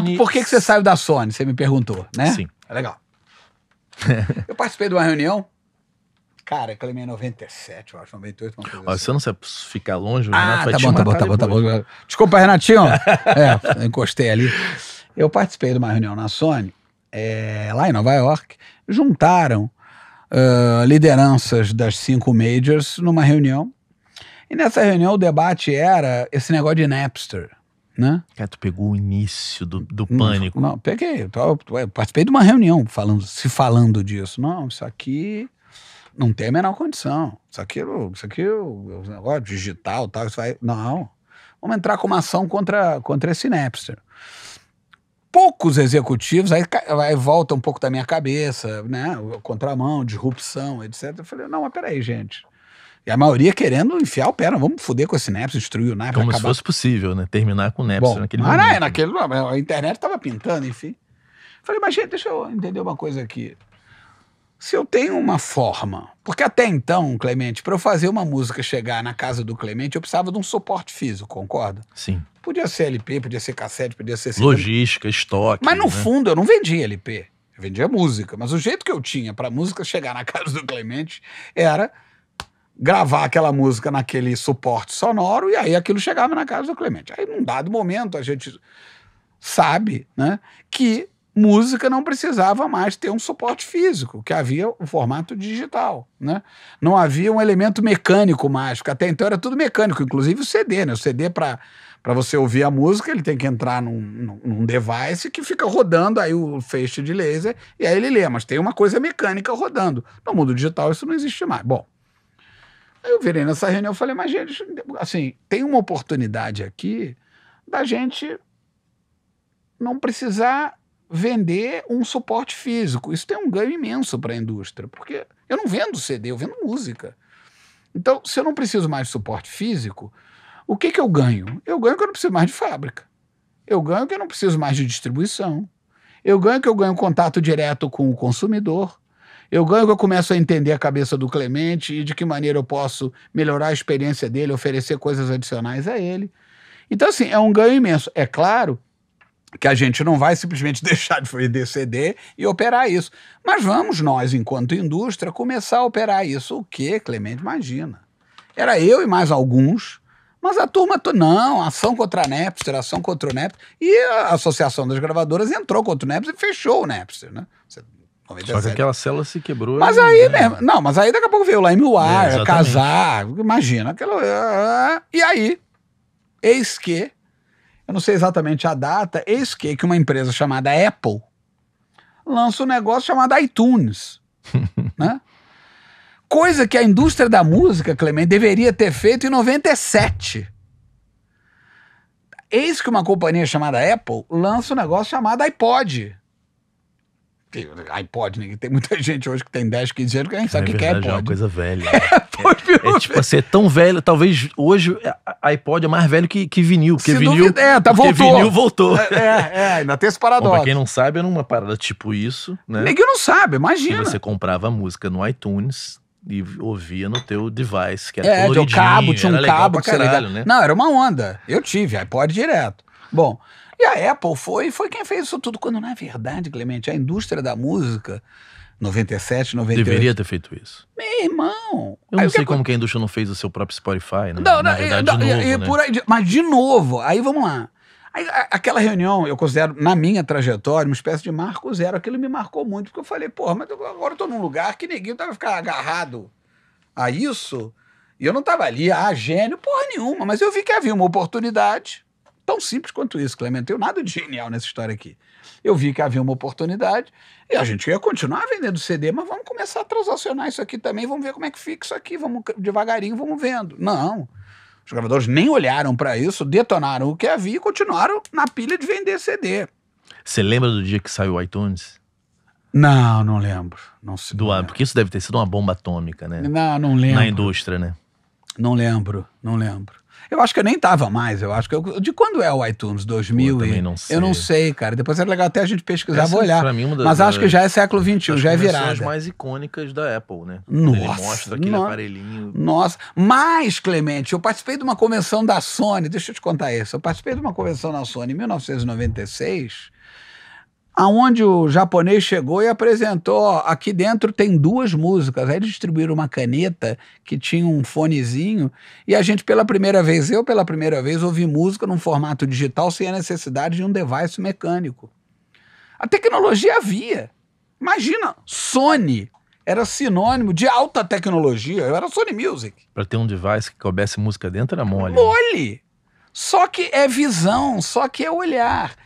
Sony. por que, que você saiu da Sony? Você me perguntou, né? Sim. É legal. eu participei de uma reunião. Cara, aquela minha 97, eu acho, 98, uma coisa Ó, assim. Você não sabe ficar longe, o ah, Renato ah, vai tá, tá bom, tá bom, tá bom, tá bom. Desculpa, Renatinho. é, encostei ali. Eu participei de uma reunião na Sony, é, lá em Nova York. Juntaram uh, lideranças das cinco majors numa reunião. E nessa reunião o debate era esse negócio de Napster. Né? Que tu pegou o início do, do pânico. Não, não peguei. Eu, tava, eu participei de uma reunião falando, se falando disso. Não, isso aqui não tem a menor condição. Isso aqui, isso aqui o negócio digital, tal, isso vai. Não. Vamos entrar com uma ação contra, contra esse Napster. Poucos executivos, aí, aí volta um pouco da minha cabeça, né? Contramão, disrupção, etc. Eu falei, não, mas peraí, gente. E a maioria querendo enfiar o pé, não, vamos foder com esse Napster, destruir o Napster. Como acabar. se fosse possível, né? Terminar com o Napster Bom, naquele é, momento. Mas naquele a internet estava pintando, enfim. Falei, mas gente, deixa eu entender uma coisa aqui. Se eu tenho uma forma, porque até então, Clemente, para eu fazer uma música chegar na casa do Clemente, eu precisava de um suporte físico, concorda? Sim. Podia ser LP, podia ser cassete, podia ser. Logística, estoque. Mas no né? fundo eu não vendia LP. Eu vendia música. Mas o jeito que eu tinha para música chegar na casa do Clemente era gravar aquela música naquele suporte sonoro e aí aquilo chegava na casa do Clemente. Aí, num dado momento, a gente sabe né, que música não precisava mais ter um suporte físico, que havia o formato digital, né? Não havia um elemento mecânico mais, porque até então era tudo mecânico, inclusive o CD, né? O CD para para você ouvir a música, ele tem que entrar num, num device que fica rodando aí o feixe de laser e aí ele lê, mas tem uma coisa mecânica rodando. No mundo digital isso não existe mais. Bom, Aí eu virei nessa reunião e falei, mas gente, assim, tem uma oportunidade aqui da gente não precisar vender um suporte físico. Isso tem um ganho imenso para a indústria, porque eu não vendo CD, eu vendo música. Então, se eu não preciso mais de suporte físico, o que, que eu ganho? Eu ganho que eu não preciso mais de fábrica. Eu ganho que eu não preciso mais de distribuição. Eu ganho que eu ganho contato direto com o consumidor. Eu ganho que eu começo a entender a cabeça do Clemente e de que maneira eu posso melhorar a experiência dele, oferecer coisas adicionais a ele. Então, assim, é um ganho imenso. É claro que a gente não vai simplesmente deixar de vender CD e operar isso. Mas vamos nós, enquanto indústria, começar a operar isso. O que, Clemente? Imagina. Era eu e mais alguns, mas a turma, não, ação contra a Napster, ação contra o Napster. E a Associação das Gravadoras entrou contra o Napster e fechou o Napster, né? 97. Só que aquela célula se quebrou. Mas e... aí mesmo. Não, mas aí daqui a pouco veio lá em Milwar, é, casar, imagina. Aquela, ah, ah, e aí, eis que, eu não sei exatamente a data, eis que, que uma empresa chamada Apple lança um negócio chamado iTunes. né? Coisa que a indústria da música, Clemente, deveria ter feito em 97. Eis que uma companhia chamada Apple lança um negócio chamado iPod iPod, né? Tem muita gente hoje que tem 10, 15 anos que nem sabe é o que, que é iPod. É uma coisa velha. é, é, é, tipo assim, é tão velho, talvez hoje iPod é mais velho que, que vinil, porque Se vinil. Duvida, é, tá voltou. vinil voltou. É, é, é ainda tem esse paradoxo. Bom, pra quem não sabe, era uma parada tipo isso, né? Ninguém não sabe, imagina. Que você comprava música no iTunes, e ouvia no teu device, que era é, coloridinho, cabo, tinha um cabo tinha um cabo. ligava. Né? Não, era uma onda. Eu tive iPod direto. Bom, e a Apple foi, foi quem fez isso tudo, quando na verdade, Clemente, a indústria da música 97, 98. Deveria ter feito isso. Meu irmão. Eu não sei que... É como que a indústria não fez o seu próprio Spotify, né? Não, não, verdade, não, de novo, e, né? por aí, mas de novo, aí vamos lá. Aí, aquela reunião, eu considero, na minha trajetória, uma espécie de marco zero. Aquilo me marcou muito, porque eu falei, porra, mas agora eu tô num lugar que ninguém vai ficar agarrado a isso. E eu não tava ali, ah, gênio, porra nenhuma. Mas eu vi que havia uma oportunidade Tão simples quanto isso, Clemente. tenho nada de genial nessa história aqui. Eu vi que havia uma oportunidade e a gente ia continuar vendendo CD, mas vamos começar a transacionar isso aqui também, vamos ver como é que fica isso aqui, vamos devagarinho, vamos vendo. Não. Os gravadores nem olharam para isso, detonaram o que havia e continuaram na pilha de vender CD. Você lembra do dia que saiu o iTunes? Não, não lembro. Não se Do, lembra. Porque isso deve ter sido uma bomba atômica, né? Não, não lembro. Na indústria, né? Não lembro, não lembro. Eu acho que eu nem tava mais, eu acho que eu, de quando é o iTunes 2000 Pô, eu, e, não sei. eu não sei, cara. Depois era legal até a gente pesquisar, essa, vou olhar. Mim, é das, mas acho que já é século XXI, já é virado. As mais icônicas da Apple, né? Nossa, Ele mostra aquele nossa, aparelhinho. Nossa, mas Clemente, eu participei de uma convenção da Sony, deixa eu te contar isso. Eu participei de uma convenção na Sony em 1996 aonde o japonês chegou e apresentou, ó, aqui dentro tem duas músicas. Aí distribuíram uma caneta que tinha um fonezinho e a gente pela primeira vez, eu pela primeira vez, ouvi música num formato digital sem a necessidade de um device mecânico. A tecnologia havia. Imagina, Sony era sinônimo de alta tecnologia. era Sony Music. Para ter um device que coubesse música dentro era mole. Mole! Só que é visão, só que é olhar.